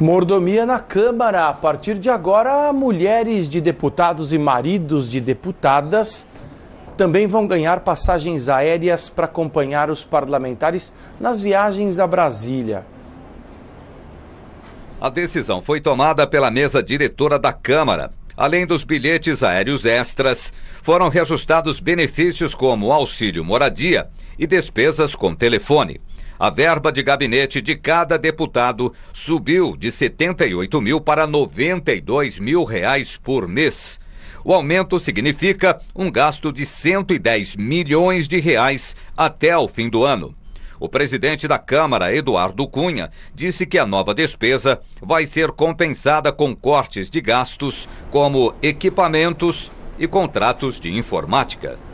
Mordomia na Câmara. A partir de agora, mulheres de deputados e maridos de deputadas também vão ganhar passagens aéreas para acompanhar os parlamentares nas viagens a Brasília. A decisão foi tomada pela mesa diretora da Câmara. Além dos bilhetes aéreos extras, foram reajustados benefícios como auxílio moradia e despesas com telefone. A verba de gabinete de cada deputado subiu de 78 mil para 92 mil reais por mês. O aumento significa um gasto de 110 milhões de reais até o fim do ano. O presidente da Câmara, Eduardo Cunha, disse que a nova despesa vai ser compensada com cortes de gastos como equipamentos e contratos de informática.